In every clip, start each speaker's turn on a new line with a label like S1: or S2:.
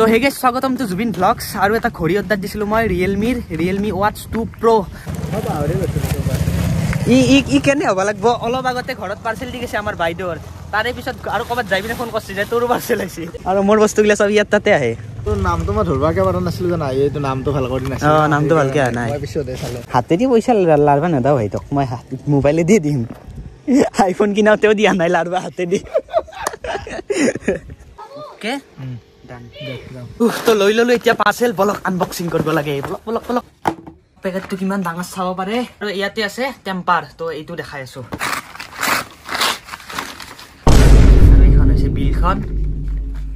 S1: তো হেগে স্বাগতম two Zubeen blogs আৰু এটা ঘড়ী অৰ্ডাৰ দিছিল মই ৰিয়েলমিৰ রিয়েলমি ওয়াচ টু প্রো ই ই ই কেনে হবা লাগব অলপ আগতে ঘরত পার্সেল দি গেছে আমার বাইদর তারে পিছত আর কবাত যাইবি না ফোন করছিস যে তোর পার্সেল আইছি আর মোর বস্তু গুলা ইয়াত তাতে আহে ভাল করি না হ্যাঁ নাম নাই দিম আইফোন কিনাও তেও দিয়া নাই লারবা হাতে Uh, to loy loy tiya parcel block unboxing kor bola gaye block block block. Pagat tu kiman dangas sawa pare. Ro iyati ase tempar to itu dekha yeso. Ikhon ase bill khon.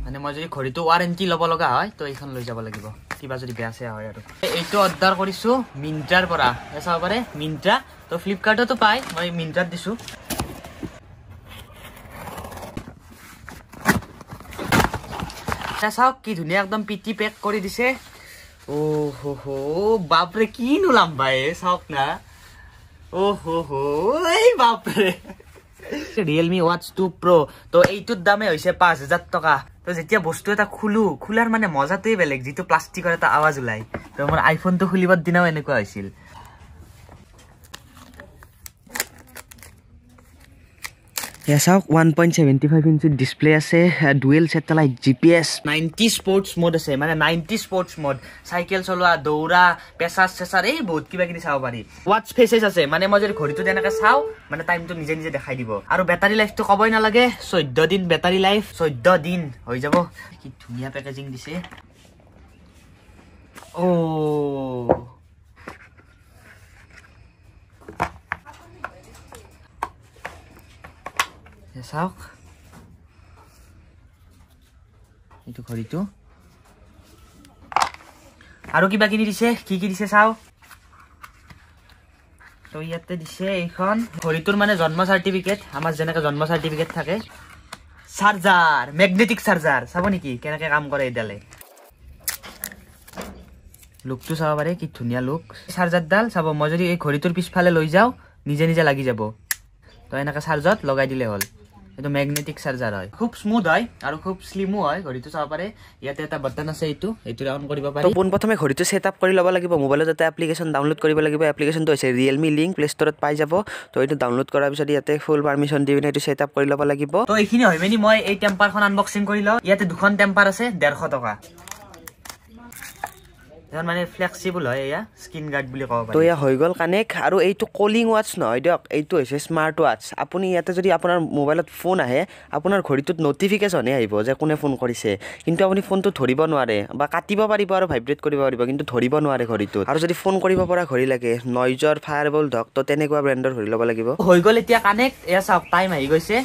S1: Mane mo jodi khori to warranty lobo loga hoy to ikhon loy jabo lagibo. Ki ba jodi beya se hoy aro. Eitu addar korisu Mintra pora. Esa pare Mintra to Flipkart to pai. Moi Mintra disu. এটা চাওক কি ধুনীয়া একদম পিটি pack কৰি দিছে অ বাপৰে কি নোলাম বাই চাওক না ৰিয়েলমি ৱাটছ টু প্ৰ তো এইটোৰ দামে হৈছে পাঁচ হাজাৰ টকা তো যেতিয়া বস্তু এটা খোলো খোলাৰ মানে মজাটোৱেই বেলেগ যিটো প্লাষ্টিকৰ এটা আৱাজ ওলায় তো মোৰ আইফোনটো খুলিবৰ দিনাও এনেকুৱা হৈছিল এয়া চাওক one point seventy five inch display আছে dual satellite G P S ninety sports mode আছে মানে নাইণ্টি স্পৰ্টছ মড চাইকেল চলোৱা দৌৰা প্ৰেচাৰ চেচাৰ এই বহুত কিবা কিবি চাব পাৰি ৱাটছ ফেচেছ আছে মানে মই যদি ঘড়ীটো এনেকে চাওঁ মানে টাইমটো নিজে নিজে দেখাই দিব আৰু বেটাৰী লাইফটো ক'বই নালাগে চৈধ্য দিন বেটাৰী লাইফ চৈধ্য দিন হৈ যাব কি ধুনীয়া পেকেজিং দিছে অ' চাওক এইটো ঘড়ীটো আৰু কিবা কিনি দিছে কি কি দিছে চাওক তো ইয়াতে দিছে এইখন ঘড়ীটোৰ মানে জন্ম চাৰ্টিফিকেট আমাৰ যেনেকে জন্ম চাৰ্টিফিকেট থাকে চাৰ্জাৰ মেগনেটিক চাৰ্জাৰ চাব নেকি কেনেকে কাম কৰে এইডালে লুকটো চাব পাৰে কি ধুনীয়া লুক চাৰ্জাৰডাল চাব মই যদি এই ঘড়ীটোৰ পিছফালে লৈ যাওঁ নিজে নিজে লাগি যাব তই এনেকৈ চাৰ্জত লগাই দিলে হ'ল এইটো মেগনেটিক চাৰ্জাৰ হয় খুব স্মুথ হয় আৰু খুব শ্লিমো হয় ঘড়ীটো চাব পাৰে ইয়াতে এটা বাটন আছে এইটো এইটো অন কৰিব পাৰে পোনপ্ৰথমে ঘড়ীটো চেট আপ কৰি ল'ব লাগিব মোবাইলত এটা এপ্লিকেশ্যন ডাউনলোড কৰিব লাগিব এপ্লিকেশ্যনটো হৈছে ৰিয়েলমি লিংক প্লে ষ্টৰত পাই যাব তো এইটো ডাউনলোড কৰাৰ পিছত ইয়াতে ফুল পাৰ্মিশ্যন দি পিনে এইটো চেট আপ কৰি ল'ব লাগিব তো এইখিনি হৈ মেলি মই এই টেম্পাৰখন আনবক্সিং কৰি লওঁ ইয়াতে দুখন টেম্পাৰ আছে ডেৰশ টকা তো এয়া হৈ গ'ল কানেক্ট আৰু এইটো কলিং ৱাটচ নহয় দিয়ক এইটো হৈছে স্মাৰ্ট ৱাটচ আপুনি ইয়াতে যদি আপোনাৰ মোবাইলত ফোন আহে আপোনাৰ ঘড়ীটোত ন'টিফিকেশ্যনহে আহিব যে কোনে ফোন কৰিছে কিন্তু আপুনি ফোনটো ধৰিব নোৱাৰে বা কাটিব পাৰিব আৰু ভাইব্ৰেট কৰিব পাৰিব কিন্তু ধৰিব নোৱাৰে ঘড়ীটোত আৰু যদি ফোন কৰিব পৰা ঘড়ী লাগে নইজৰ ফায়াৰবল ধৰক তো তেনেকুৱা ব্ৰেণ্ডৰ ঘড়ী ল'ব লাগিব হৈ গ'ল এতিয়া কানেক্ট এয়া চাওক টাইম আহি গৈছে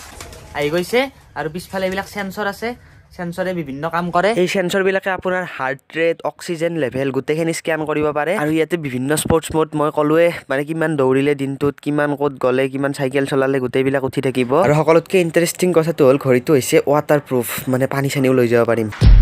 S1: আহি গৈছে আৰু পিছফালে এইবিলাক চেঞ্চৰ আছে চেঞ্চৰে বিভিন্ন কাম কৰে এই বিলাকে আপোনাৰ হাৰ্ট ৰেট অক্সিজেন লেভেল গোটেইখিনি স্কেন কৰিব পাৰে আৰু ইয়াতে বিভিন্ন স্পৰ্টছ মোড মই ক'লোৱে মানে কিমান দৌৰিলে দিনটোত কিমান ক'ত গ'লে কিমান চাইকেল চলালে গোটেইবিলাক উঠি থাকিব আৰু সকলোতকৈ ইণ্টাৰেষ্টিং কথাটো হ'ল ঘড়ীটো হৈছে ৱাটাৰ প্ৰুফ মানে পানী চানীও লৈ যাব পাৰিম